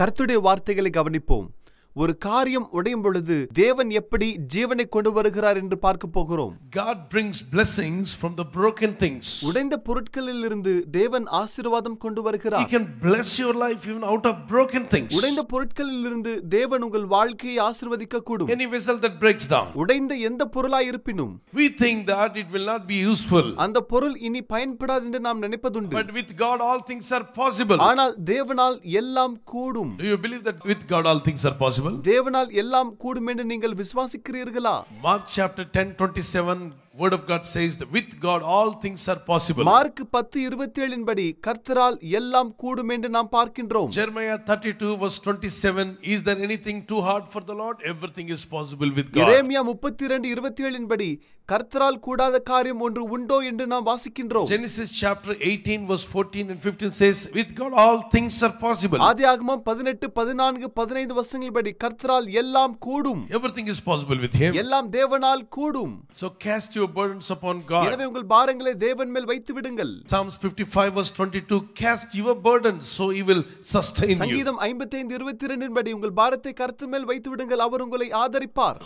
கர்த்துடைய வார்த்தைகளை கவனிப்போம் ஒரு காரியம் உடையும் பொழுது தேவன் எப்படி ஜீவனை கொண்டு வருகிறார் என்று பார்க்க போகிறோம் God brings blessings from the broken things உடைந்த பொருட்களில் இருந்து தேவன் ஆசீர்வாதம் கொண்டு வருகிறார் He can bless your life even out of broken things உடைந்த பொருட்களில் இருந்து தேவன் உங்கள் வாழ்க்கையை ஆசீர்வதிக்க கூடும் Any vessel that breaks down உடைந்த எந்த பொருளாய் இருப்பினும் We think that it will not be useful அந்த பொருள் இனி பயன்படாது என்று நாம் நினைப்பதுண்டு But with God all things are possible ஆனால் தேவனால் எல்லாம் கூடும் Do you believe that with God all things are possible possible? தேவனால் எல்லாம் கூடும் என்று நீங்கள் விசுவாசிக்கிறீர்களா Mark chapter twenty seven Word of God says that with God all things are possible. Mark 10 27 படி கர்த்தரால் எல்லாம் கூடும் என்று நாம் பார்க்கின்றோம். Jeremiah 32 verse 27 is there anything too hard for the Lord? Everything is possible with God. Jeremiah 32 27 படி கர்த்தரால் கூடாத காரியம் ஒன்று உண்டோ என்று நாம் வாசிக்கின்றோம் Genesis chapter 18 verse 14 and 15 says with God all things are possible ஆதியாகமம் 18 14 15 வசனங்கள் படி கர்த்தரால் எல்லாம் கூடும் everything is possible with him எல்லாம் தேவனால் கூடும் so cast your your burdens upon God. Psalms 55 verse 22 cast your burdens so he will sustain you.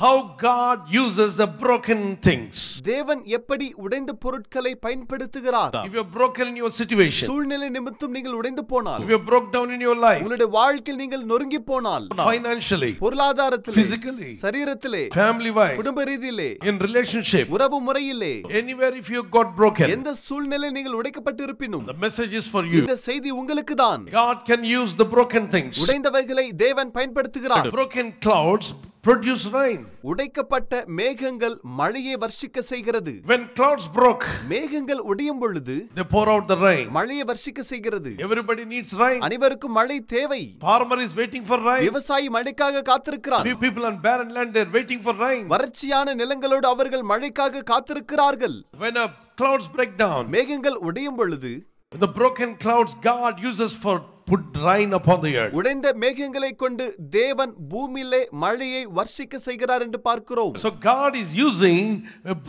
How God uses the broken things. If you are broken in your situation. If you are broke down in your life. Financially. Physically. Family wise. In relationship. முறையிலே anywhere if you got broken எந்த சூழ்நிலையில் நீங்கள் உடைக்கப்பட்டிருப்பினும் the message is for you இந்த செய்தி உங்களுக்கு தான் god can use the broken things உடைந்தவைகளை தேவன் பயன்படுத்துகிறார் broken clouds Produce rain. உடைக்கப்பட்ட மேகங்கள் மழையை வர்ஷிக்க செய்கிறது when clouds broke மேகங்கள் உடையும் பொழுது they pour out the rain மழையை வர்ஷிக்க செய்கிறது everybody needs rain அனைவருக்கும் மழை தேவை farmer is waiting for rain விவசாயி மழைக்காக காத்திருக்கிறார் people on barren land they are waiting for rain வறட்சியான நிலங்களோடு அவர்கள் மழைக்காக காத்திருக்கிறார்கள் when a clouds break down மேகங்கள் உடையும் பொழுது the broken clouds god uses for put rain upon the earth. உடைந்த மேகங்களை கொண்டு தேவன் பூமியிலே மழையை வர்ஷிக்க செய்கிறார் என்று பார்க்கிறோம். So God is using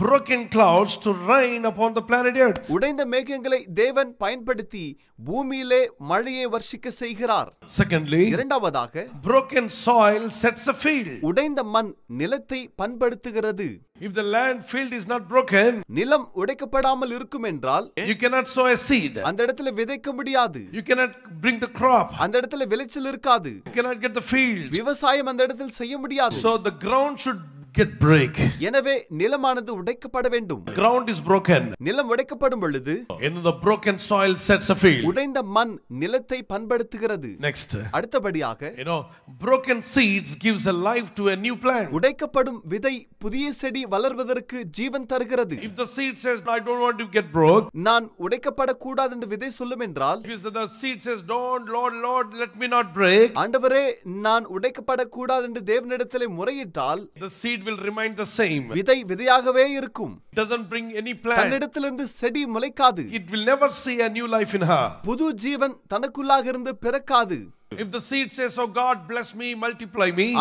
broken clouds to rain upon the planet earth. உடைந்த மேகங்களை தேவன் பயன்படுத்தி பூமியிலே மழையை வர்ஷிக்க செய்கிறார். Secondly, இரண்டாவதாக broken soil sets the field. உடைந்த மண் நிலத்தை பண்படுத்துகிறது. If the land field is not broken, நிலம் உடைக்கப்படாமல் இருக்கும் என்றால் you cannot sow a seed. அந்த இடத்துல விதைக்க முடியாது. You cannot bring the the crop. அந்த இடத்துல விளைச்சல் இருக்காது. You cannot get the field. விவசாயம் அந்த இடத்தில் செய்ய முடியாது. So the ground should get break எனவே நிலமானது உடைக்கப்பட வேண்டும் ground is broken நிலம் உடைக்கப்படும் பொழுது in the broken soil sets a field உடைந்த மண் நிலத்தை பண்படுத்துகிறது next அடுத்தபடியாக you know broken seeds gives a life to a new plant உடைக்கப்படும் விதை புதிய செடி வளர்வதற்கு ஜீவன் தருகிறது if the seed says i don't want to get broke நான் உடைக்கப்பட கூடாது என்று விதை சொல்லும் என்றால் if the seed says don't lord lord let me not break ஆண்டவரே நான் உடைக்கப்பட கூடாது என்று தேவனிடத்தில் முறையிட்டால் the seed will remain the same விதை விதையாகவே இருக்கும் it doesn't bring any plant தன்னிடத்திலிருந்து செடி முளைக்காது it will never see a new life in her புது ஜீவன் தனக்குள்ளாக இருந்து பிறக்காது if the seed says, Oh God, bless me, multiply me.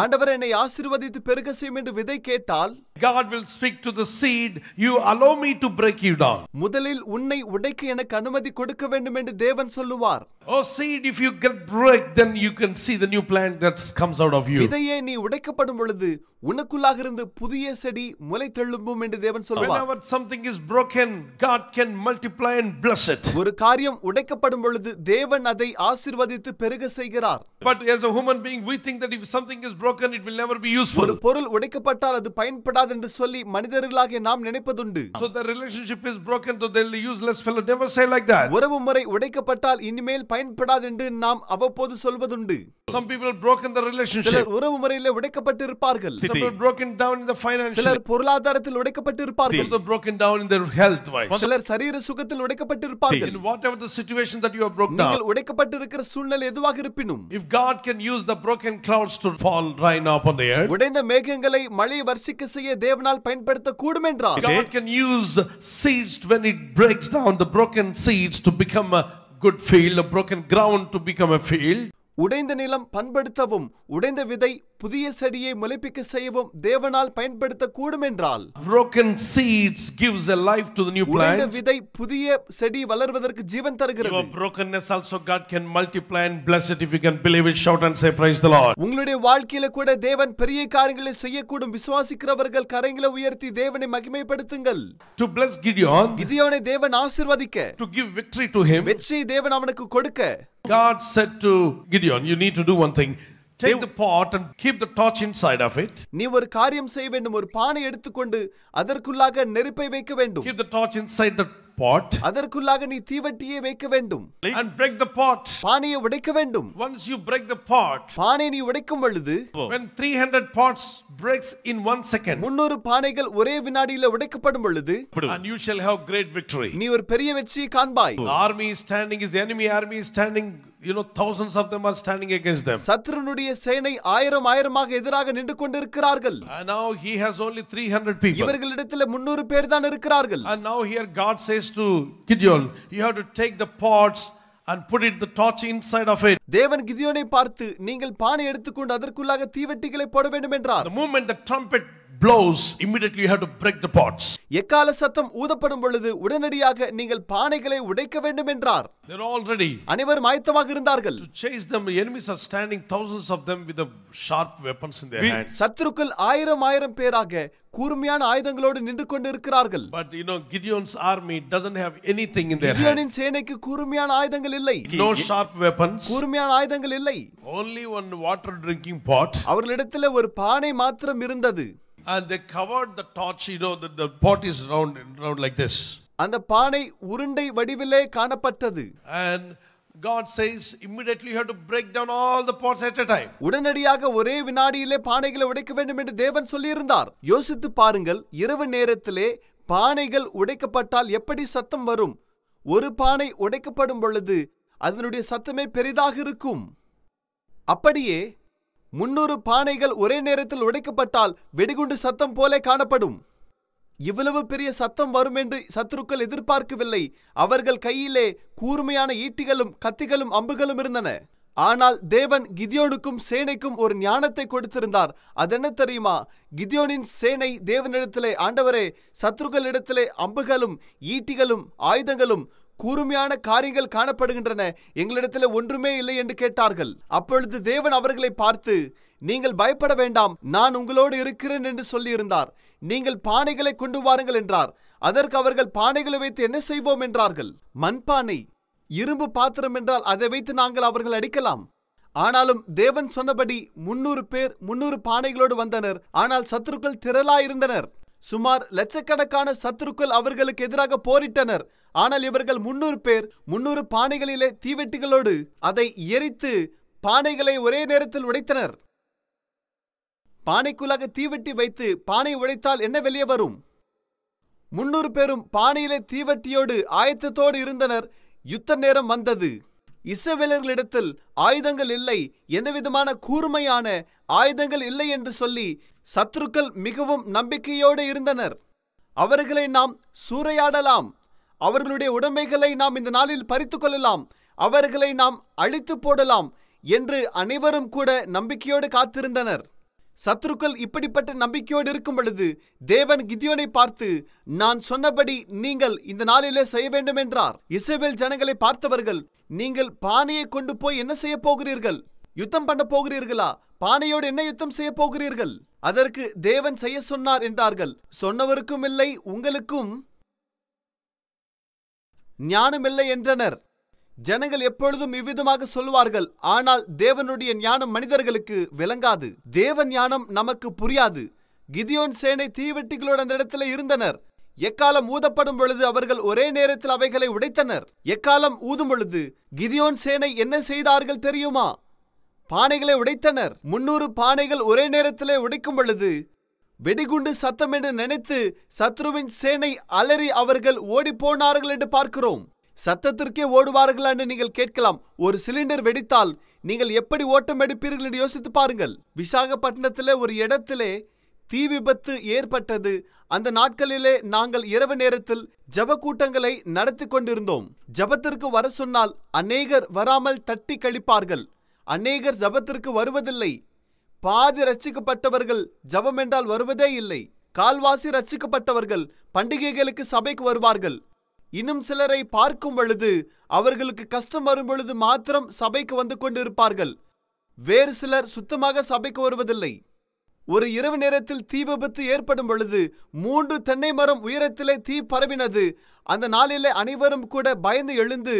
God will speak to the seed, you allow me to break you down. Oh seed, if you get break, then you can see the new plant that comes out of you. Whenever something is broken, God can multiply and bless it. செய்கிறார் but as a human being we think that if something is broken it will never be useful ஒரு பொருள் உடைக்கப்பட்டால் அது பயன்படாது என்று சொல்லி மனிதர்களாக நாம் நினைப்பதுண்டு so the relationship is broken so they'll useless fellow never say like that உறவு முறை உடைக்கப்பட்டால் இனிமேல் பயன்படாது என்று நாம் அவ்வப்போது சொல்வதுண்டு Some people have broken the relationship. Some people broken down in the financial. Some people broken down in their health wise. சிலர் சரீர சுகத்தில் உடைக்கப்பட்டிருப்பார்கள். In whatever the situation that you are broken down. If God can use the broken clouds to fall right now upon the earth. God can use seeds when it breaks down the broken seeds to become a good field, a broken ground to become a field. உடைந்த நிலம் பண்படுத்தவும் உடைந்த விதை புதிய செடியை முளைப்பிக்க செய்யவும் தேவனால் பயன்படுத்த கூடும் என்றால் broken seeds gives a life to the new plant உடைந்த விதை புதிய செடி வளர்வதற்கு ஜீவன் தருகிறது your brokenness also god can multiply and bless it if you can believe it shout and say praise the lord உங்களுடைய வாழ்க்கையில கூட தேவன் பெரிய காரியங்களை செய்யக்கூடும் விசுவாசிக்கிறவர்கள் கரங்களை உயர்த்தி தேவனை மகிமைப்படுத்துங்கள் to bless gideon கிதியோனை தேவன் ஆசீர்வதிக்க to give victory to him வெற்றியை தேவன் அவனுக்கு கொடுக்க God said to Gideon, You need to do one thing. Take the pot and keep the torch inside of it. நீ ஒரு காரியம் செய்ய வேண்டும் ஒரு பானை எடுத்துக்கொண்டு அதற்குள்ளாக நெருப்பை வைக்க வேண்டும் Keep the torch inside the pot அதற்குள்ளாக நீ தீவட்டியை வைக்க வேண்டும் and break the pot பானையை உடைக்க வேண்டும் once you break the pot பானை நீ உடைக்கும் பொழுது when 300 pots breaks in one second 300 பானைகள் ஒரே வினாடியில் உடைக்கப்படும் பொழுது and you shall have great victory நீ ஒரு பெரிய வெற்றியை காண்பாய் army is standing his enemy army is standing you know thousands of them are standing against them சத்ருனுடைய சேனை ஆயிரம் ஆயிரமாக and now he has only 300 people and now here god says to gideon you have to take the pots and put it the torch inside of it தேவன் கிதியோனை பார்த்து நீங்கள் பானை எடுத்துக்கொண்டு அதற்குள்ளாக தீவெட்டிகளை போட வேண்டும் என்றார் the moment the trumpet blows, immediately you have to break the pots. எக்கால சத்தம் ஊதப்படும் பொழுது உடனடியாக நீங்கள் பானைகளை உடைக்க வேண்டும் என்றார். They're all ready. அனைவரும் ஆயத்தமாக இருந்தார்கள். To chase them, enemies are standing thousands of them with the sharp weapons in their hands. சத்துருக்கள் ஆயிரம் ஆயிரம் பேராக கூர்மையான ஆயுதங்களோடு நின்று கொண்டு இருக்கிறார்கள். But you know Gideon's army doesn't have anything in their hand. கிதியோனின் சேனைக்கு கூர்மையான ஆயுதங்கள் இல்லை. No sharp weapons. கூர்மையான ஆயுதங்கள் இல்லை. Only one water drinking pot. அவர்களிடத்தில் ஒரு பானை மாத்திரம் இருந்தது And they covered the torch, you know, the, the pot is round and round like this. அந்த பானை உருண்டை வடிவிலே காணப்பட்டது and God says immediately you have to break down all the pots at a time. உடனடியாக ஒரே வினாடியிலே பானைகளை உடைக்க வேண்டும் என்று தேவன் சொல்லியிருந்தார் யோசித்து பாருங்கள் இரவு நேரத்திலே பானைகள் உடைக்கப்பட்டால் எப்படி சத்தம் வரும் ஒரு பானை உடைக்கப்படும் பொழுது அதனுடைய சத்தமே பெரிதாக இருக்கும் அப்படியே முன்னூறு பானைகள் ஒரே நேரத்தில் உடைக்கப்பட்டால் வெடிகுண்டு சத்தம் போலே காணப்படும் இவ்வளவு பெரிய சத்தம் வரும் என்று சத்துருக்கள் எதிர்பார்க்கவில்லை அவர்கள் கையிலே கூர்மையான ஈட்டிகளும் கத்திகளும் அம்புகளும் இருந்தன ஆனால் தேவன் கிதியோனுக்கும் சேனைக்கும் ஒரு ஞானத்தை கொடுத்திருந்தார் அதென்ன தெரியுமா கிதியோனின் சேனை தேவனிடத்திலே ஆண்டவரே சத்ருக்களிடத்திலே அம்புகளும் ஈட்டிகளும் ஆயுதங்களும் கூர்மையான காரியங்கள் காணப்படுகின்றன எங்களிடத்தில் ஒன்றுமே இல்லை என்று கேட்டார்கள் அப்பொழுது தேவன் அவர்களை பார்த்து நீங்கள் பயப்பட வேண்டாம் நான் உங்களோடு இருக்கிறேன் என்று சொல்லியிருந்தார் நீங்கள் பானைகளை கொண்டு வாருங்கள் என்றார் அதற்கு அவர்கள் பானைகளை வைத்து என்ன செய்வோம் என்றார்கள் மண்பானை இரும்பு பாத்திரம் என்றால் அதை வைத்து நாங்கள் அவர்கள் அடிக்கலாம் ஆனாலும் தேவன் சொன்னபடி முன்னூறு பேர் முன்னூறு பானைகளோடு வந்தனர் ஆனால் சத்துருக்கள் திரளாயிருந்தனர் சுமார் லட்சக்கணக்கான சத்துருக்கள் அவர்களுக்கு எதிராக போரிட்டனர் ஆனால் இவர்கள் முன்னூறு பேர் முன்னூறு பானைகளிலே தீவெட்டிகளோடு அதை எரித்து பானைகளை ஒரே நேரத்தில் உடைத்தனர் பானைக்குள்ளாக தீவெட்டி வைத்து பானை உடைத்தால் என்ன வெளியே வரும் முன்னூறு பேரும் பானையிலே தீவெட்டியோடு ஆயத்தத்தோடு இருந்தனர் யுத்த நேரம் வந்தது இஸ்ரவேலர்களிடத்தில் ஆயுதங்கள் இல்லை எந்தவிதமான கூர்மையான ஆயுதங்கள் இல்லை என்று சொல்லி சத்துருக்கள் மிகவும் நம்பிக்கையோடு இருந்தனர் அவர்களை நாம் சூறையாடலாம் அவர்களுடைய உடைமைகளை நாம் இந்த நாளில் பறித்து கொள்ளலாம் அவர்களை நாம் அழித்து போடலாம் என்று அனைவரும் கூட நம்பிக்கையோடு காத்திருந்தனர் சத்ருக்கள் இப்படிப்பட்ட நம்பிக்கையோடு இருக்கும் பொழுது தேவன் கிதியோனை பார்த்து நான் சொன்னபடி நீங்கள் இந்த நாளிலே செய்ய வேண்டும் என்றார் இசைவேல் ஜனங்களை பார்த்தவர்கள் நீங்கள் பானையை கொண்டு போய் என்ன செய்ய போகிறீர்கள் யுத்தம் பண்ண போகிறீர்களா பானையோடு என்ன யுத்தம் செய்ய போகிறீர்கள் அதற்கு தேவன் செய்ய சொன்னார் என்றார்கள் சொன்னவருக்கும் இல்லை உங்களுக்கும் ஞானமில்லை என்றனர் ஜனங்கள் எப்பொழுதும் இவ்விதமாக சொல்வார்கள் ஆனால் தேவனுடைய ஞானம் மனிதர்களுக்கு விளங்காது தேவ ஞானம் நமக்கு புரியாது கிதியோன் சேனை தீவெட்டிகளோடு அந்த இடத்துல இருந்தனர் எக்காலம் ஊதப்படும் பொழுது அவர்கள் ஒரே நேரத்தில் அவைகளை உடைத்தனர் எக்காலம் ஊதும் பொழுது கிதியோன் சேனை என்ன செய்தார்கள் தெரியுமா பானைகளை உடைத்தனர் முன்னூறு பானைகள் ஒரே நேரத்திலே உடைக்கும் பொழுது வெடிகுண்டு சத்தம் என்று நினைத்து சத்ருவின் சேனை அலறி அவர்கள் ஓடி போனார்கள் என்று பார்க்கிறோம் சத்தத்திற்கே ஓடுவார்களா என்று நீங்கள் கேட்கலாம் ஒரு சிலிண்டர் வெடித்தால் நீங்கள் எப்படி ஓட்டம் எடுப்பீர்கள் என்று யோசித்து பாருங்கள் விசாகப்பட்டினத்தில் ஒரு இடத்திலே தீ விபத்து ஏற்பட்டது அந்த நாட்களிலே நாங்கள் இரவு நேரத்தில் ஜப கூட்டங்களை நடத்தி கொண்டிருந்தோம் ஜபத்திற்கு வர சொன்னால் அநேகர் வராமல் தட்டி கழிப்பார்கள் அநேகர் ஜபத்திற்கு வருவதில்லை பாதி ரச்சிக்கப்பட்டவர்கள் ஜபம் என்றால் வருவதே இல்லை கால்வாசி ரச்சிக்கப்பட்டவர்கள் பண்டிகைகளுக்கு சபைக்கு வருவார்கள் இன்னும் சிலரை பார்க்கும் பொழுது அவர்களுக்கு கஷ்டம் வரும் பொழுது மாத்திரம் சபைக்கு வந்து கொண்டிருப்பார்கள் வேறு சிலர் சுத்தமாக சபைக்கு வருவதில்லை ஒரு இரவு நேரத்தில் தீ விபத்து ஏற்படும் பொழுது மூன்று தென்னை மரம் உயரத்திலே தீ பரவினது அந்த நாளிலே அனைவரும் கூட பயந்து எழுந்து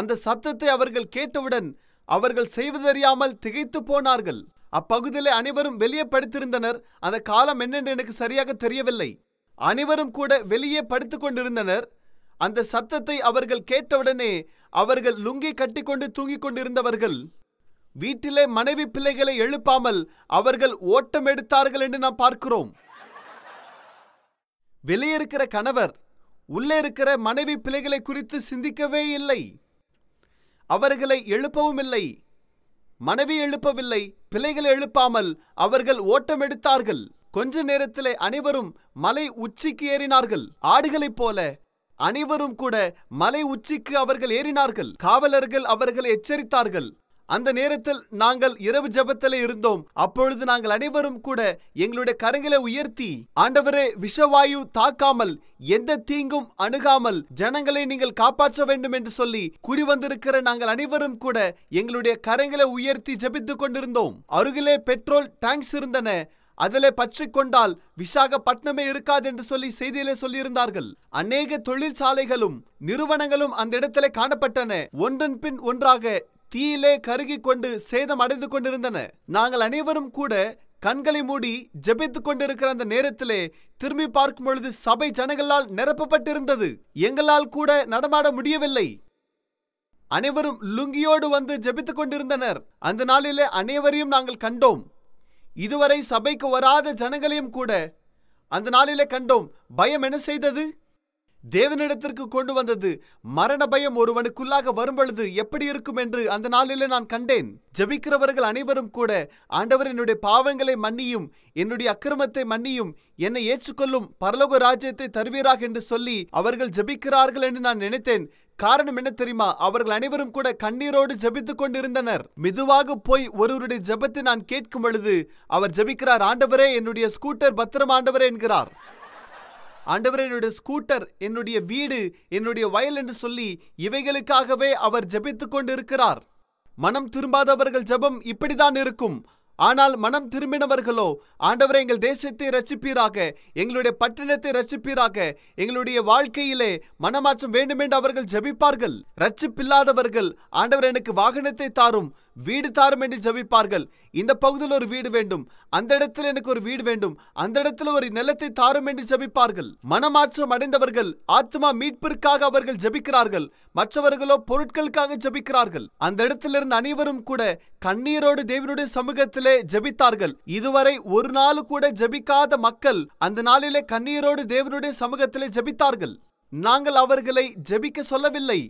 அந்த சத்தத்தை அவர்கள் கேட்டவுடன் அவர்கள் செய்வதறியாமல் திகைத்து போனார்கள் அப்பகுதியிலே அனைவரும் வெளியே படுத்திருந்தனர் அந்த காலம் என்னென்று எனக்கு சரியாக தெரியவில்லை அனைவரும் கூட வெளியே படுத்து கொண்டிருந்தனர் அந்த சத்தத்தை அவர்கள் கேட்டவுடனே அவர்கள் லுங்கி கட்டிக்கொண்டு தூங்கிக் கொண்டிருந்தவர்கள் வீட்டிலே மனைவி பிள்ளைகளை எழுப்பாமல் அவர்கள் ஓட்டம் எடுத்தார்கள் என்று நாம் பார்க்கிறோம் வெளியே இருக்கிற கணவர் உள்ளே இருக்கிற மனைவி பிள்ளைகளை குறித்து சிந்திக்கவே இல்லை அவர்களை எழுப்பவும் இல்லை மனைவி எழுப்பவில்லை பிள்ளைகளை எழுப்பாமல் அவர்கள் ஓட்டம் எடுத்தார்கள் கொஞ்ச நேரத்திலே அனைவரும் மலை உச்சிக்கு ஏறினார்கள் ஆடுகளைப் போல அனைவரும் கூட மலை உச்சிக்கு அவர்கள் ஏறினார்கள் காவலர்கள் அவர்களை எச்சரித்தார்கள் அந்த நேரத்தில் நாங்கள் இரவு ஜபத்தில் இருந்தோம் அப்பொழுது நாங்கள் அனைவரும் கூட எங்களுடைய கரங்களை உயர்த்தி ஆண்டவரே விஷவாயு தாக்காமல் எந்த தீங்கும் அணுகாமல் ஜனங்களை நீங்கள் காப்பாற்ற வேண்டும் என்று சொல்லி குறி வந்திருக்கிற நாங்கள் அனைவரும் கூட எங்களுடைய கரங்களை உயர்த்தி ஜபித்து கொண்டிருந்தோம் அருகிலே பெட்ரோல் டேங்க்ஸ் இருந்தன அதில் பற்றி கொண்டால் விசாகப்பட்டினமே இருக்காது என்று சொல்லி செய்தியிலே சொல்லியிருந்தார்கள் அநேக தொழிற்சாலைகளும் நிறுவனங்களும் அந்த இடத்துல காணப்பட்டன ஒன்றன் பின் ஒன்றாக தீயிலே கருகி கொண்டு சேதம் அடைந்து கொண்டிருந்தன நாங்கள் அனைவரும் கூட கண்களை மூடி ஜெபித்துக் கொண்டிருக்கிற அந்த நேரத்திலே திரும்பி பார்க்கும் பொழுது சபை ஜனங்களால் நிரப்பப்பட்டிருந்தது எங்களால் கூட நடமாட முடியவில்லை அனைவரும் லுங்கியோடு வந்து ஜெபித்துக் கொண்டிருந்தனர் அந்த நாளிலே அனைவரையும் நாங்கள் கண்டோம் இதுவரை சபைக்கு வராத ஜனங்களையும் கூட அந்த நாளிலே கண்டோம் பயம் என்ன செய்தது தேவனிடத்திற்கு கொண்டு வந்தது மரண பயம் ஒருவனுக்குள்ளாக வரும்பொழுது எப்படி இருக்கும் என்று அந்த நாளிலே நான் கண்டேன் ஜபிக்கிறவர்கள் அனைவரும் கூட ஆண்டவர் என்னுடைய பாவங்களை மன்னியும் என்னுடைய அக்கிரமத்தை மன்னியும் என்னை ஏற்றுக்கொள்ளும் பரலோக ராஜ்யத்தை தருவீராக என்று சொல்லி அவர்கள் ஜபிக்கிறார்கள் என்று நான் நினைத்தேன் காரணம் என்ன தெரியுமா அவர்கள் அனைவரும் கூட கண்ணீரோடு ஜபித்துக் கொண்டிருந்தனர் மெதுவாக போய் ஒருவருடைய ஜபத்தை நான் கேட்கும் பொழுது அவர் ஜபிக்கிறார் ஆண்டவரே என்னுடைய ஸ்கூட்டர் பத்திரம் ஆண்டவரே என்கிறார் ஆண்டவரே என்னுடைய ஸ்கூட்டர் என்னுடைய வீடு என்னுடைய வயல் என்று சொல்லி இவைகளுக்காகவே அவர் ஜபித்துக் கொண்டிருக்கிறார் மனம் திரும்பாதவர்கள் ஜெபம் இப்படிதான் இருக்கும் ஆனால் மனம் திரும்பினவர்களோ ஆண்டவரை எங்கள் தேசத்தை ரசிப்பீராக எங்களுடைய பட்டணத்தை ரசிப்பீராக எங்களுடைய வாழ்க்கையிலே மனமாற்றம் வேண்டும் என்று அவர்கள் ஜபிப்பார்கள் ரட்சிப்பில்லாதவர்கள் ஆண்டவர் எனக்கு வாகனத்தை தாரும் வீடு தாரும் என்று ஜபிப்பார்கள் இந்த பகுதியில் ஒரு வீடு வேண்டும் அந்த இடத்தில் எனக்கு ஒரு வீடு வேண்டும் அந்த இடத்துல ஒரு நிலத்தை தாரும் என்று ஜபிப்பார்கள் மனமாற்றம் அடைந்தவர்கள் ஆத்மா மீட்பிற்காக அவர்கள் ஜபிக்கிறார்கள் மற்றவர்களோ பொருட்களுக்காக ஜபிக்கிறார்கள் அந்த இடத்திலிருந்து அனைவரும் கூட கண்ணீரோடு தேவனுடைய சமூகத்தில் நாளிலே ஜபித்தார்கள் இதுவரை ஒரு நாள் கூட ஜபிக்காத மக்கள் அந்த நாளிலே கண்ணீரோடு தேவனுடைய சமூகத்திலே ஜபித்தார்கள் நாங்கள் அவர்களை ஜபிக்க சொல்லவில்லை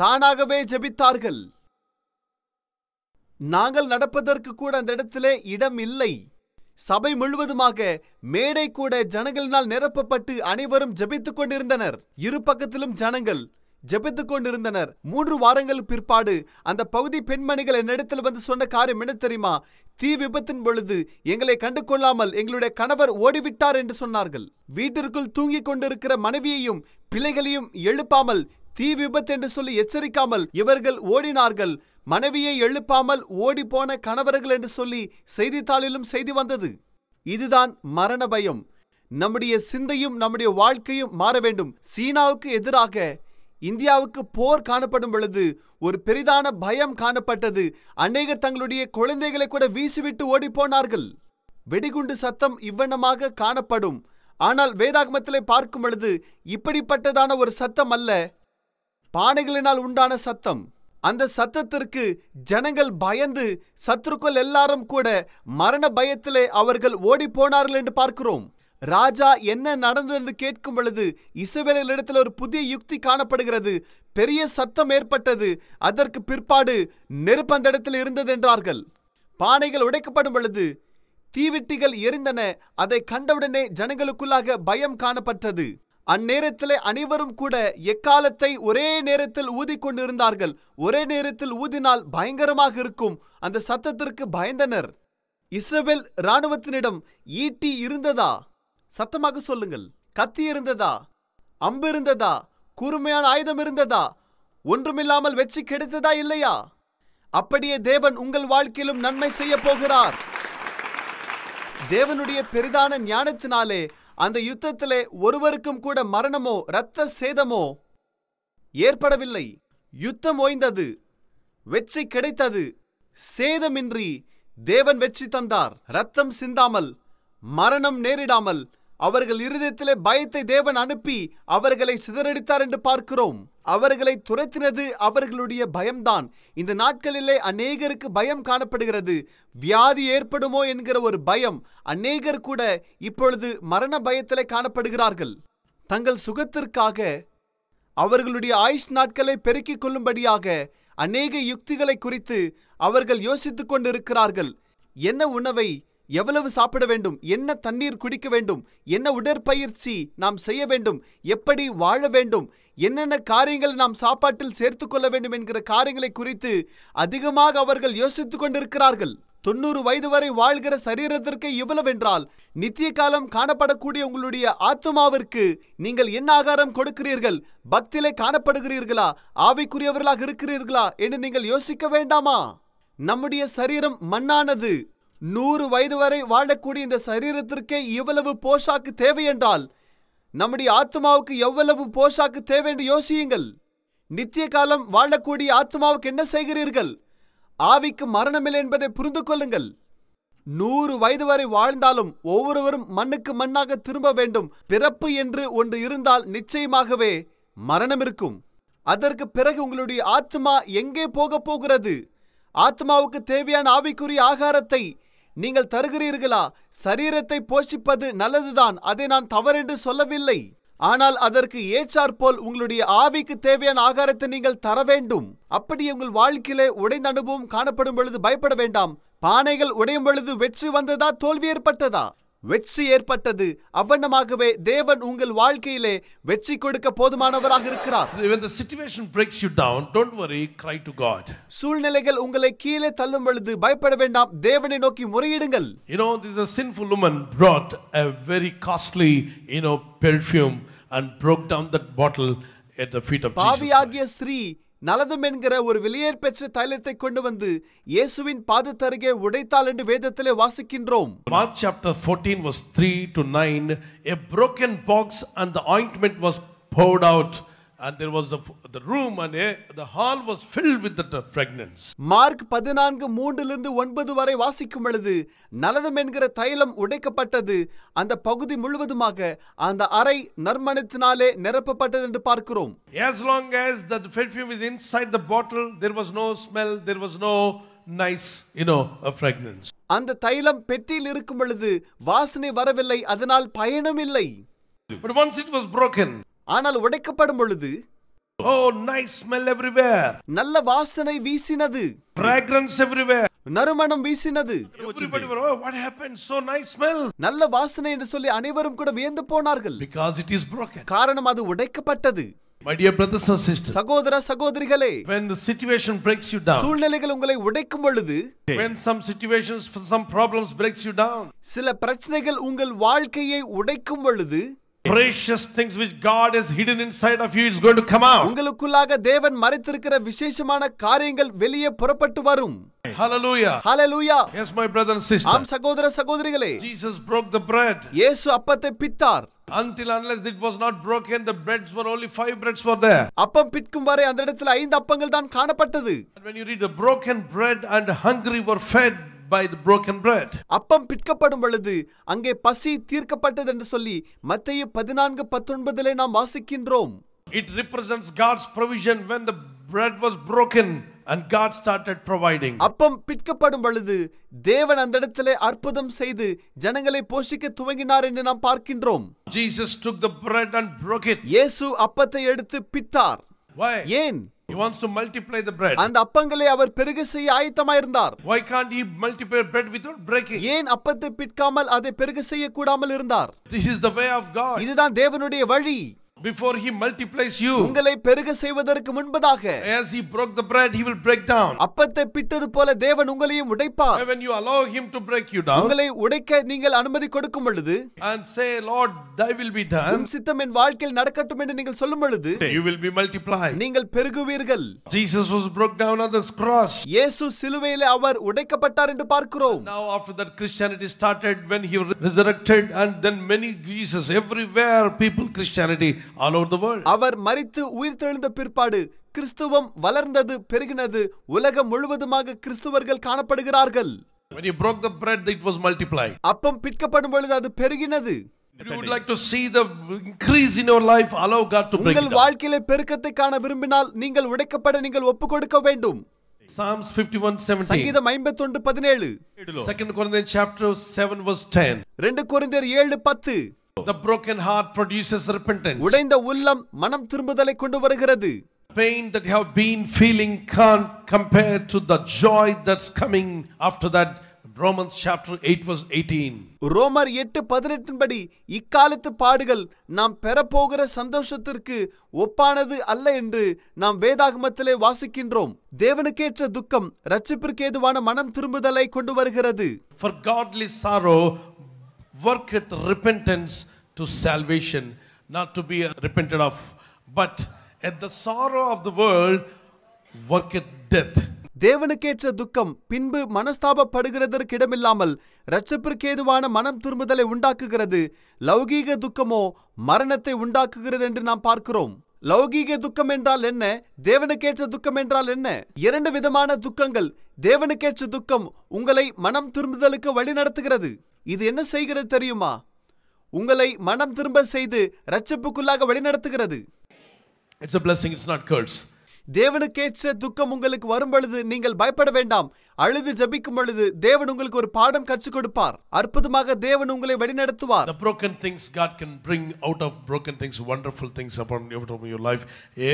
தானாகவே ஜபித்தார்கள் நாங்கள் நடப்பதற்கு கூட அந்த இடத்திலே இடம் இல்லை சபை முழுவதுமாக மேடை கூட ஜனங்களினால் நிரப்பப்பட்டு அனைவரும் ஜபித்துக் கொண்டிருந்தனர் இரு பக்கத்திலும் ஜனங்கள் ஜெபித்துக் கொண்டிருந்தனர் மூன்று வாரங்கள் பிற்பாடு அந்த பகுதி பெண்மணிகள் என்னிடத்தில் வந்து சொன்ன காரியம் என்ன தெரியுமா தீ விபத்தின் பொழுது எங்களை கண்டு கொள்ளாமல் எங்களுடைய கணவர் ஓடிவிட்டார் என்று சொன்னார்கள் வீட்டிற்குள் தூங்கிக் கொண்டிருக்கிற மனைவியையும் பிள்ளைகளையும் எழுப்பாமல் தீ விபத்து என்று சொல்லி எச்சரிக்காமல் இவர்கள் ஓடினார்கள் மனைவியை எழுப்பாமல் ஓடி போன கணவர்கள் என்று சொல்லி செய்தித்தாளிலும் செய்தி வந்தது இதுதான் மரண பயம் நம்முடைய சிந்தையும் நம்முடைய வாழ்க்கையும் மாற வேண்டும் சீனாவுக்கு எதிராக இந்தியாவுக்கு போர் காணப்படும் பொழுது ஒரு பெரிதான பயம் காணப்பட்டது அநேகர் தங்களுடைய குழந்தைகளை கூட வீசிவிட்டு ஓடிப்போனார்கள் வெடிகுண்டு சத்தம் இவ்வண்ணமாக காணப்படும் ஆனால் வேதாகமத்திலே பார்க்கும் பொழுது இப்படிப்பட்டதான ஒரு சத்தம் அல்ல பானைகளினால் உண்டான சத்தம் அந்த சத்தத்திற்கு ஜனங்கள் பயந்து சத்துருக்குள் எல்லாரும் கூட மரண பயத்திலே அவர்கள் ஓடி போனார்கள் என்று பார்க்கிறோம் ராஜா என்ன நடந்தது என்று கேட்கும் பொழுது இசவேலிடத்தில் ஒரு புதிய யுக்தி காணப்படுகிறது பெரிய சத்தம் ஏற்பட்டது அதற்கு பிற்பாடு நெருப்பு அந்த இடத்தில் இருந்தது என்றார்கள் பானைகள் உடைக்கப்படும் பொழுது தீவிட்டிகள் எரிந்தன அதை கண்டவுடனே ஜனங்களுக்குள்ளாக பயம் காணப்பட்டது அந்நேரத்திலே அனைவரும் கூட எக்காலத்தை ஒரே நேரத்தில் ஊதி கொண்டிருந்தார்கள் ஒரே நேரத்தில் ஊதினால் பயங்கரமாக இருக்கும் அந்த சத்தத்திற்கு பயந்தனர் இஸ்ரேல் இராணுவத்தினிடம் ஈட்டி இருந்ததா சத்தமாக சொல்லுங்கள் கத்தி இருந்ததா அம்பு இருந்ததா கூர்மையான ஆயுதம் இருந்ததா ஒன்றுமில்லாமல் வெற்றி கிடைத்ததா இல்லையா அப்படியே தேவன் உங்கள் வாழ்க்கையிலும் நன்மை செய்ய போகிறார் தேவனுடைய பெரிதான ஞானத்தினாலே அந்த யுத்தத்திலே ஒருவருக்கும் கூட மரணமோ இரத்த சேதமோ ஏற்படவில்லை யுத்தம் ஓய்ந்தது வெற்றி கிடைத்தது சேதமின்றி தேவன் வெற்றி தந்தார் ரத்தம் சிந்தாமல் மரணம் நேரிடாமல் அவர்கள் இருதயத்திலே பயத்தை தேவன் அனுப்பி அவர்களை சிதறடித்தார் என்று பார்க்கிறோம் அவர்களை துரத்தினது அவர்களுடைய பயம்தான் இந்த நாட்களிலே அநேகருக்கு பயம் காணப்படுகிறது வியாதி ஏற்படுமோ என்கிற ஒரு பயம் அநேகர் கூட இப்பொழுது மரண பயத்திலே காணப்படுகிறார்கள் தங்கள் சுகத்திற்காக அவர்களுடைய ஆயுஷ் நாட்களை பெருக்கிக் கொள்ளும்படியாக அநேக யுக்திகளை குறித்து அவர்கள் யோசித்துக் கொண்டிருக்கிறார்கள் என்ன உணவை எவ்வளவு சாப்பிட வேண்டும் என்ன தண்ணீர் குடிக்க வேண்டும் என்ன உடற்பயிற்சி நாம் செய்ய வேண்டும் எப்படி வாழ வேண்டும் என்னென்ன காரியங்கள் நாம் சாப்பாட்டில் சேர்த்து கொள்ள வேண்டும் என்கிற காரியங்களை குறித்து அதிகமாக அவர்கள் யோசித்துக் கொண்டிருக்கிறார்கள் தொண்ணூறு வயது வரை வாழ்கிற சரீரத்திற்கு இவ்வளவென்றால் நித்திய காலம் காணப்படக்கூடிய உங்களுடைய ஆத்மாவிற்கு நீங்கள் என்ன ஆகாரம் கொடுக்கிறீர்கள் பக்தியிலே காணப்படுகிறீர்களா ஆவைக்குரியவர்களாக இருக்கிறீர்களா என்று நீங்கள் யோசிக்க வேண்டாமா நம்முடைய சரீரம் மண்ணானது நூறு வயது வரை வாழக்கூடிய இந்த சரீரத்திற்கே இவ்வளவு போஷாக்கு தேவை என்றால் நம்முடைய ஆத்மாவுக்கு எவ்வளவு போஷாக்கு தேவை என்று யோசியுங்கள் நித்திய காலம் வாழக்கூடிய ஆத்மாவுக்கு என்ன செய்கிறீர்கள் ஆவிக்கு மரணமில்லை என்பதை புரிந்து கொள்ளுங்கள் நூறு வயது வரை வாழ்ந்தாலும் ஒவ்வொருவரும் மண்ணுக்கு மண்ணாக திரும்ப வேண்டும் பிறப்பு என்று ஒன்று இருந்தால் நிச்சயமாகவே மரணம் இருக்கும் அதற்கு பிறகு உங்களுடைய ஆத்மா எங்கே போகப் போகிறது ஆத்மாவுக்கு தேவையான ஆவிக்குரிய ஆகாரத்தை நீங்கள் தருகிறீர்களா சரீரத்தை போஷிப்பது நல்லதுதான் அதை நான் தவறென்று சொல்லவில்லை ஆனால் அதற்கு ஏற்றாற்போல் உங்களுடைய ஆவிக்கு தேவையான ஆகாரத்தை நீங்கள் தர வேண்டும் அப்படி உங்கள் வாழ்க்கையிலே உடைந்த அனுபவம் காணப்படும் பொழுது பயப்பட வேண்டாம் பானைகள் உடையும் பொழுது வெற்றி வந்ததா தோல்வி ஏற்பட்டதா வெற்றி ஏற்பட்டது அவ்வண்ணமாகவே தேவன் உங்கள் வாழ்க்கையிலே வெற்றி கொடுக்க போதுமானவராக இருக்கிறார் when the situation breaks you down don't worry cry to god சூழ்நிலைகள் உங்களை கீழே தள்ளும் பொழுது பயப்பட வேண்டாம் தேவனை நோக்கி முறையிடுங்கள் you know this is a sinful woman brought a very costly you know perfume and broke down that bottle at the feet of jesus பாவியாகிய ஸ்திரீ நலதும் என்கிற ஒரு விலையேற் தைலத்தை கொண்டு வந்து இயேசுவின் பாதத்தருகே உடைத்தாள் என்று வேதத்திலே வாசிக்கின்றோம் Mark chapter 14 verse 3 to 9 a broken box and the ointment was poured out Mark பதினான்கு இருந்து ஒன்பது வரை வாசிக்கும் பொழுது நலதம் என்கிற தைலம் உடைக்கப்பட்டது அந்த பகுதி முழுவதுமாக அந்த அறை நர்மணத்தினாலே நிரப்பப்பட்டது என்று பார்க்கிறோம் as long as the perfume is inside the bottle there was no smell there was no nice you know a fragrance அந்த தைலம் பெட்டியில் இருக்கும் பொழுது வாசனை வரவில்லை அதனால் பயணம் இல்லை but once it was broken ஆனால் உடைக்கப்படும் பொழுது ஓ நைஸ் ஸ்மெல் எவ்ரிவேர் நல்ல வாசனை வீசினது ஃப்ராக்ரன்ஸ் எவ்ரிவேர் நறுமணம் வீசினது oh, நல்ல வாசனை என்று சொல்லி அனைவரும் கூட வியந்து போனார்கள் பிகாஸ் இட் இஸ் broken காரணம் அது உடைக்கப்பட்டது My dear brothers and sisters, சகோதர சகோதரிகளே when the situation breaks you down சூழ்நிலைகள் உங்களை உடைக்கும் பொழுது when some situations some problems breaks you down சில பிரச்சனைகள் உங்கள் வாழ்க்கையை உடைக்கும் பொழுது precious things which God has hidden inside of you is going to come out. உங்களுக்குள்ளாக தேவன் மறைத்திருக்கிற விசேஷமான காரியங்கள் வெளியே புறப்பட்டு வரும். Hallelujah. Hallelujah. Yes my brother and sister. ஆம் சகோதர சகோதரிகளே. Jesus broke the bread. இயேசு அப்பத்தை பிட்டார். until unless it was not broken the breads were only five breads were there அப்பம் பிட்கும் வரை அந்த இடத்துல ஐந்து அப்பங்கள் தான் காணப்பட்டது when you read the broken bread and hungry were fed by the broken bread. அப்பம் பிற்கப்படும் பொழுது அங்கே பசி தீர்க்கப்பட்டது என்று சொல்லி மத்தேயு பதினான்கு பத்தொன்பதிலே நாம் வாசிக்கின்றோம் it represents God's provision when the bread was broken and God started providing அப்பம் பிற்கப்படும் பொழுது தேவன் அந்த இடத்திலே அற்புதம் செய்து ஜனங்களை போஷிக்க துவங்கினார் என்று நாம் பார்க்கின்றோம். Jesus took the bread and broke இயேசு அப்பத்தை எடுத்து பிட்டார். Why? ஏன்? He wants to multiply the bread. அந்த அப்பங்களை அவர் பெருக செய்ய ஆயத்தமாயிருந்தார். Why can't he multiply bread without breaking? ஏன் அப்பத்தை பிட்காமல் அதை பெருக செய்ய கூடாமல் இருந்தார்? This is the way of God. இதுதான் தேவனுடைய வழி. before he multiplies you உங்களை பெருக செய்வதற்கு முன்பதாக as he broke the bread he will break down அப்பத்தை பிட்டது போல தேவன் உங்களையும் உடைப்பார் when you allow him to break you down Ungalai உடைக்க நீங்கள் அனுமதி கொடுக்கும் and say lord thy will be done உம் சித்தம் என் வாழ்க்கையில் நடக்கட்டும் என்று நீங்கள் you will be multiplied நீங்கள் பெருகுவீர்கள் jesus was broke down on the cross இயேசு சிலுவையிலே அவர் உடைக்கப்பட்டார் என்று பார்க்கிறோம் now after that christianity started when he resurrected and then many jesus everywhere people christianity all over the world அவர் மரித்து உயிர்த்தெழுந்த பிற்பாடு கிறிஸ்துவம் வளர்ந்தது பெருகினது உலகம் முழுவதுமாக கிறிஸ்துவர்கள் காணப்படுகிறார்கள் When you broke the bread, it was multiplied. அப்பம் பிட்கப்படும் பொழுது அது பெருகினது you would like to see the increase in your life allow god to break உங்கள் வாழ்க்கையில பெருக்கத்தை காண விரும்பினால் நீங்கள் உடைக்கப்பட நீங்கள் ஒப்பு கொடுக்க வேண்டும் Psalms 51:17 சங்கீதம் 51:17 second corinthians chapter 7 verse 10 2 corinthians 7:10 The broken heart produces repentance. உடைந்த உள்ளம் மனம் திரும்புதலை கொண்டு வருகிறது. Pain that you have been feeling can't compare to the joy that's coming after that. Romans chapter 8 verse eighteen ரோமர் எட்டு பதினெட்டின்படி இக்காலத்து பாடுகள் நாம் பெறப்போகிற சந்தோஷத்திற்கு ஒப்பானது அல்ல என்று நாம் வேதாகமத்திலே வாசிக்கின்றோம் தேவனுக்கேற்ற துக்கம் ரட்சிப்பிற்கு ஏதுவான மனம் திரும்புதலை கொண்டு வருகிறது For godly sorrow at repentance to salvation, not to be repented of, but at the sorrow of the world at death. தேவனுக்கேற்ற துக்கம் பின்பு மனஸ்தாபப்படுகிறதற்கிடமில்லாமல் இரட்சப்பிற்கேதுவான மனம் திரும்புதலை உண்டாக்குகிறது லௌகீக துக்கமோ மரணத்தை உண்டாக்குகிறது என்று நாம் பார்க்கிறோம் லௌகீக துக்கம் என்றால் என்ன தேவனுக்கேற்ற துக்கம் என்றால் என்ன இரண்டு விதமான துக்கங்கள் தேவனுக்கேற்ற துக்கம் உங்களை மனம் திரும்புதலுக்கு வழி நடத்துகிறது இது என்ன செய்கிறது தெரியுமா உங்களை மனம் திரும்ப செய்து ரட்சப்புக்குள்ளாக வழிநடத்துகிறது it's a blessing it's not curse தேவனுக்கேற்ற துக்கம் உங்களுக்கு வரும் பொழுது நீங்கள் பயப்பட வேண்டாம் அழுது ஜபிக்கும் பொழுது தேவன் உங்களுக்கு ஒரு பாடம் கற்றுக் கொடுப்பார் அற்புதமாக தேவன் உங்களை வழிநடத்துவார் the broken things god can bring out of broken things wonderful things upon your life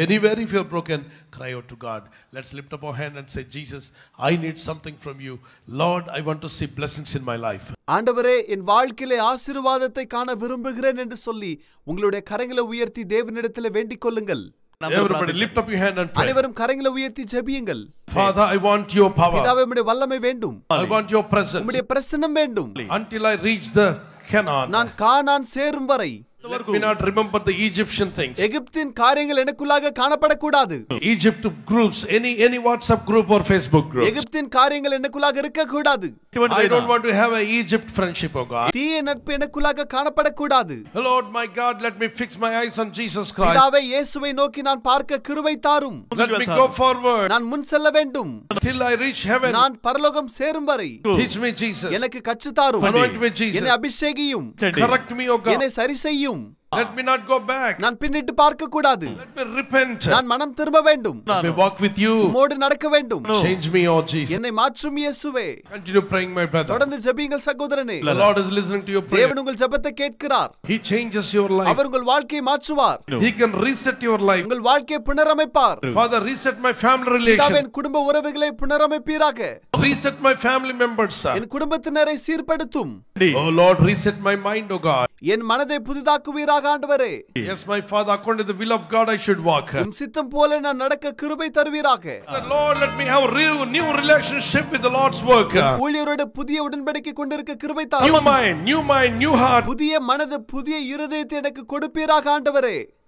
anywhere if you're broken cry out to god let's lift up our hand and say jesus i need something from you lord i want to see blessings in my life ஆண்டவரே என் வாழ்க்கையிலே ஆசீர்வாதத்தை காண விரும்புகிறேன் என்று சொல்லி உங்களுடைய கரங்களை உயர்த்தி தேவனிடத்தில் வேண்டிக் கொள்ளுங்கள் அனைவரும் கரங்களை உயர்த்தி ஜெபியுங்கள் Father, I want your power. பிதாவே உம்முடைய வல்லமை வேண்டும். I want your presence. உம்முடைய பிரசன்னம் வேண்டும். Until I reach the Canaan. நான் கானான் சேரும் வரை எகிப்தின் எனக்குள்ளாக காணப்படக்கூடாது குரூப் இருக்கக்கூடாது ஹேவ் எ oh நட்பு எனக்குள்ளாக காணப்படக்கூடாது லார்ட் மை காட் நோக்கி நான் பார்க்க கிருபை தாரும் நான் முன் செல்ல வேண்டும் பரலோகம் சேரும் வரை எனக்கு கற்று தாரும் அபிஷேகியும் கரெக்ட் oh சரி செய்யும் வேண்டும் Let me not go back. நான் பின்னிட்டு பார்க்க கூடாது. Let me repent. நான் மனம் திரும்ப வேண்டும். Let me walk with you. உம்மோடு நடக்க வேண்டும். Change me, oh Jesus. என்னை மாற்றும் இயேசுவே. Continue praying, my brother. தொடர்ந்து ஜெபியுங்கள் சகோதரனே. The Lord is listening to your prayer. தேவன் உங்கள் ஜெபத்தை கேட்கிறார். He changes your life. அவர் உங்கள் வாழ்க்கையை மாற்றுவார். He can reset your life. உங்கள் வாழ்க்கையை புனரமைப்பார். Father, reset my family relation. பிதாவின் குடும்ப உறவுகளை புனரமைப்பீராக. Reset my family members, sir. என் குடும்பத்தினரை சீர்படுத்தும். Oh Lord, reset my mind, O oh God. என் மனதை புதிதாக்குவீராக ஆண்டவரே. Yes, my Father, according to the will of God, I should walk. உம் சித்தம் போல நான் நடக்க கிருபை தருவீராக. The Lord, let me have a real new relationship with the Lord's work. ஊழியரோடு புதிய உடன்படிக்கை கொண்டிருக்க கிருபை தாரும். New mind, new mind, new heart. புதிய மனது புதிய இருதயத்தை எனக்கு கொடுப்பீராக ஆண்டவரே.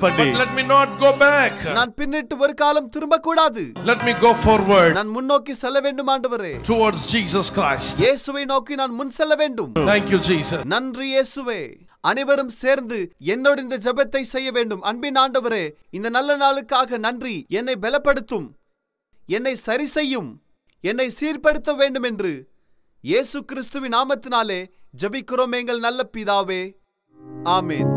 let me not go back நான் பின்னிட்டு ஒரு காலம் திரும்ப கூடாது let me go forward நான் முன்னோக்கி செல்ல வேண்டும் ஆண்டவரே towards jesus christ இயேசுவை நோக்கி நான் முன் செல்ல வேண்டும் thank you jesus நன்றி இயேசுவே அனைவரும் சேர்ந்து என்னோட இந்த ஜெபத்தை செய்ய வேண்டும் அன்பின் ஆண்டவரே இந்த நல்ல நாளுக்காக நன்றி என்னை பலப்படுத்தும் என்னை சரி செய்யும் என்னை சீர்படுத்த வேண்டும் என்று இயேசு கிறிஸ்துவின் நாமத்தினாலே ஜபிக்கிறோம் எங்கள் நல்ல பிதாவே ஆமேன்